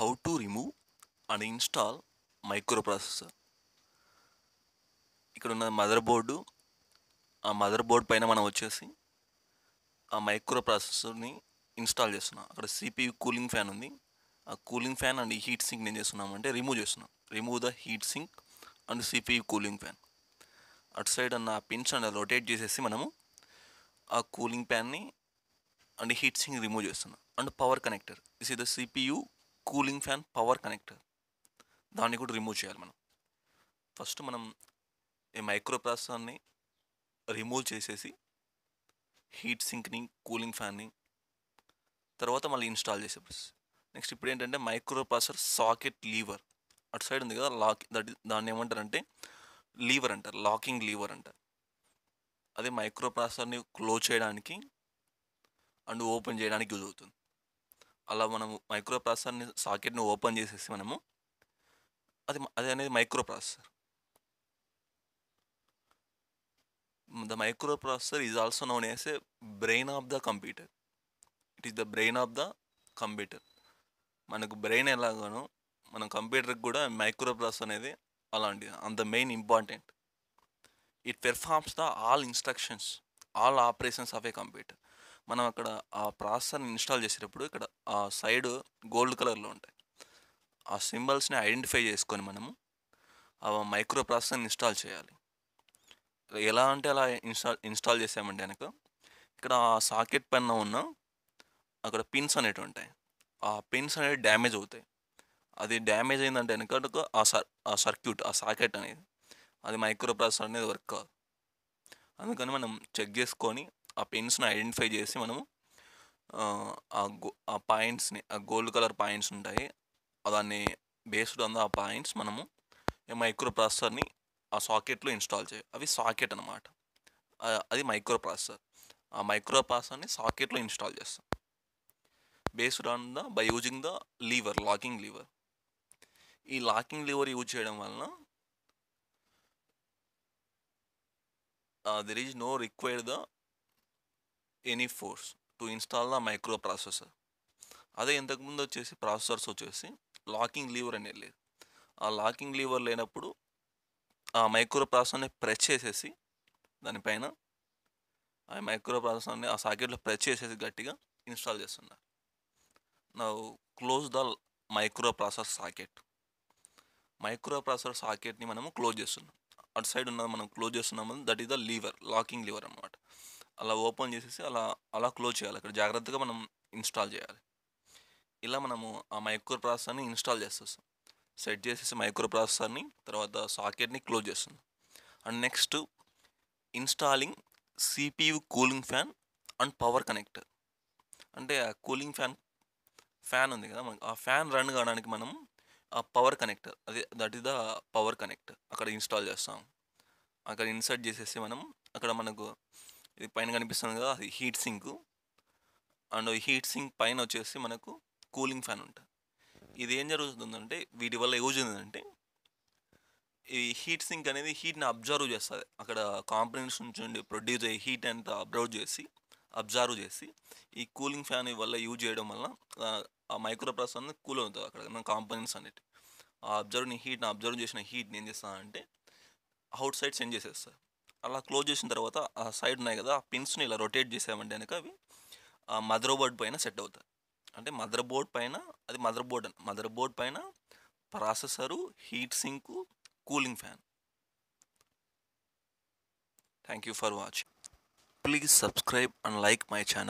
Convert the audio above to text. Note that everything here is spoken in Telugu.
how to remove and install microprocessor ఇక్కడ ఉన్న మదర్ బోర్డు ఆ మదర్ బోర్డ్ పైన మనం వచ్చేసి ఆ మైక్రో ప్రాసెసర్ని ఇన్స్టాల్ చేస్తున్నాం అక్కడ సిపియు కూలింగ్ ఫ్యాన్ ఉంది ఆ cooling fan and heat sink నేను చేస్తున్నాం అంటే రిమూవ్ చేస్తున్నాం remove the heat sink and CPU cooling fan అటు సైడ్ అన్న పిన్స్ అండ్ రొటేట్ చేసేసి మనము ఆ కూలింగ్ ఫ్యాన్ని అండ్ హీట్ సింక్ రిమూవ్ చేస్తున్నాం and power connector is the CPU cooling fan power connector దాన్ని కూడా రిమూవ్ చేయాలి మనం ఫస్ట్ మనం ఈ మైక్రో ప్రాసెసర్ని రిమూవ్ చేసేసి హీట్ సింక్ని కూలింగ్ ఫ్యాన్ని తర్వాత మళ్ళీ ఇన్స్టాల్ చేసే నెక్స్ట్ ఇప్పుడు ఏంటంటే మైక్రో ప్రాసెసర్ సాకెట్ లీవర్ అటు సైడ్ ఉంది కదా లాక్ దట్ దాన్ని ఏమంటారంటే లీవర్ అంటారు లాకింగ్ లీవర్ అంటారు అదే మైక్రో ప్రాసెసర్ని క్లోజ్ చేయడానికి అండ్ ఓపెన్ చేయడానికి యూజ్ అవుతుంది అలా మనం మైక్రో ప్రాసెసర్ని సాకెట్ని ఓపెన్ చేసేసి మనము అది అది అనేది microprocessor the microprocessor is also known as a brain of the computer it is the brain of the computer మనకు బ్రెయిన్ ఎలాగానో మన కంప్యూటర్కి కూడా మైక్రో ప్రాసెసర్ అనేది అలాంటిది అంత main important it performs the all instructions all operations of a computer మనం అక్కడ ఆ ప్రాసెసర్ని ఇన్స్టాల్ చేసేటప్పుడు ఇక్కడ ఆ సైడ్ గోల్డ్ కలర్లో ఉంటాయి ఆ సింబల్స్ని ఐడెంటిఫై చేసుకొని మనము ఆ మైక్రో ప్రాసెసర్ని ఇన్స్టాల్ చేయాలి ఎలా అంటే అలా ఇన్స్టాల్ ఇన్స్టాల్ చేసామంటే కనుక ఇక్కడ ఆ సాకెట్ పైన ఉన్న అక్కడ పిన్స్ అనేటివి ఉంటాయి ఆ పిన్స్ అనేవి డ్యామేజ్ అవుతాయి అది డ్యామేజ్ అయిందంటే కనుక ఆ సర్ ఆ సర్క్యూట్ ఆ సాకెట్ అనేది అది మైక్రో ప్రాసెసర్ అనేది వర్క్ కాదు అందుకని మనం చెక్ చేసుకొని ఆ పెన్స్ని ఐడెంటిఫై చేసి మనము ఆ గో ఆ పాయింట్స్ని ఆ గోల్డ్ కలర్ పాయింట్స్ ఉంటాయి దాన్ని బేస్డ్ అందా ఆ పాయింట్స్ మనము మైక్రో ప్రాసెసర్ని ఆ సాకెట్లో ఇన్స్టాల్ చేయాలి అవి సాకెట్ అనమాట అది మైక్రో ప్రాసెసర్ ఆ మైక్రో ప్రాసెసర్ని సాకెట్లో ఇన్స్టాల్ చేస్తాం based on the by using the lever locking lever ఈ లాకింగ్ లీవర్ యూజ్ చేయడం వలన there is no required the any force to install the microprocessor అదే ఇంతకుముందు వచ్చేసి ప్రాసెసర్స్ వచ్చేసి లాకింగ్ లీవర్ అనేది లేదు ఆ లాకింగ్ లీవర్ లేనప్పుడు ఆ మైక్రో ప్రాసెసర్ని ప్రెస్ చేసేసి దానిపైన ఆ మైక్రో ప్రాసెసర్ని ఆ సాకెట్లో ప్రెస్ చేసేసి గట్టిగా ఇన్స్టాల్ చేస్తున్నారు నా close the microprocessor socket microprocessor సాకెట్ని మనము క్లోజ్ చేస్తున్నాం అటు సైడ్ ఉన్నది మనం క్లోజ్ చేస్తున్నాం that is the lever locking lever అనమాట అలా ఓపెన్ చేసేసి అలా అలా క్లోజ్ చేయాలి అక్కడ జాగ్రత్తగా మనం ఇన్స్టాల్ చేయాలి ఇలా మనము ఆ మైక్రో ప్రాసెసర్ని ఇన్స్టాల్ చేసేస్తాం సెట్ చేసేసి మైక్రో ప్రాసెసర్ని తర్వాత సాకెట్ని క్లోజ్ చేస్తుంది and next installing CPU cooling fan and power connector అంటే ఆ కూలింగ్ ఫ్యాన్ ఫ్యాన్ ఉంది కదా మనకి ఆ ఫ్యాన్ రన్ కావడానికి మనం ఆ పవర్ కనెక్టర్ అదే that is the power connector అక్కడ ఇన్స్టాల్ చేస్తాం అక్కడ ఇన్సర్ట్ చేసేసి మనం అక్కడ మనకు ఇది పైన కనిపిస్తుంది కదా అది heat sink and heat sink పైన వచ్చేసి మనకు కూలింగ్ ఫ్యాన్ ఉంటుంది ఇది ఏం జరుగుతుందంటే వీటి వల్ల యూజ్ ఏంటంటే ఈ హీట్ సింక్ అనేది హీట్ని అబ్జర్వ్ చేస్తుంది అక్కడ కాంపనెంట్స్ నుంచి ప్రొడ్యూస్ అయ్యే హీట్ అంతా అబ్జర్వ్ చేసి అబ్జర్వ్ చేసి ఈ కూలింగ్ ఫ్యాన్ వల్ల యూజ్ చేయడం వల్ల ఆ మైక్రో ప్రాసెస్ అనేది కూల్ అవుతుంది అక్కడ కాంపనెంట్స్ అనేటివి ఆ అబ్జర్వ్ని హీట్ని అబ్జర్వ్ చేసిన హీట్ని ఏం చేస్తానంటే అవుట్ సైడ్ సెండ్ చేసేస్తారు అలా క్లోజ్ చేసిన తర్వాత ఆ సైడ్ ఉన్నాయి కదా ఆ పిన్స్ని ఇలా రొటేట్ చేసామంటే కనుక అవి మదర్ బోర్డ్ పైన సెట్ అవుతాయి అంటే మదర్ బోర్డ్ పైన అది మదర్ బోర్డ్ అని మదర్ బోర్డ్ పైన processor heat sink cooling fan thank you for watching please subscribe and like my channel